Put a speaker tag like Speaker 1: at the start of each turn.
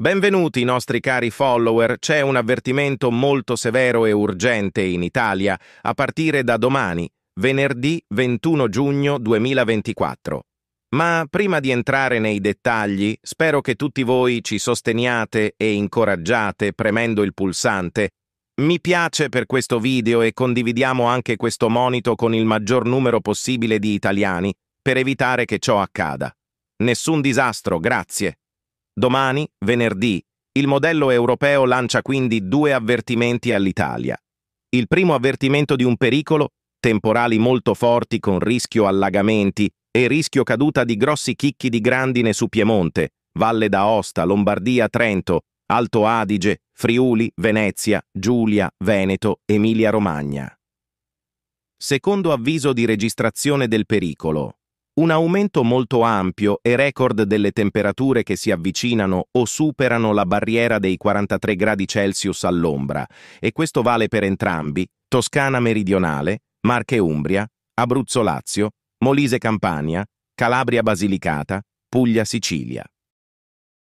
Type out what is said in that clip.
Speaker 1: Benvenuti nostri cari follower, c'è un avvertimento molto severo e urgente in Italia a partire da domani, venerdì 21 giugno 2024. Ma prima di entrare nei dettagli, spero che tutti voi ci sosteniate e incoraggiate premendo il pulsante. Mi piace per questo video e condividiamo anche questo monito con il maggior numero possibile di italiani per evitare che ciò accada. Nessun disastro, grazie. Domani, venerdì, il modello europeo lancia quindi due avvertimenti all'Italia. Il primo avvertimento di un pericolo, temporali molto forti con rischio allagamenti e rischio caduta di grossi chicchi di grandine su Piemonte, Valle d'Aosta, Lombardia, Trento, Alto Adige, Friuli, Venezia, Giulia, Veneto, Emilia-Romagna. Secondo avviso di registrazione del pericolo un aumento molto ampio e record delle temperature che si avvicinano o superano la barriera dei 43 gradi Celsius all'ombra, e questo vale per entrambi, Toscana meridionale, Marche Umbria, Abruzzo Lazio, Molise Campania, Calabria Basilicata, Puglia Sicilia.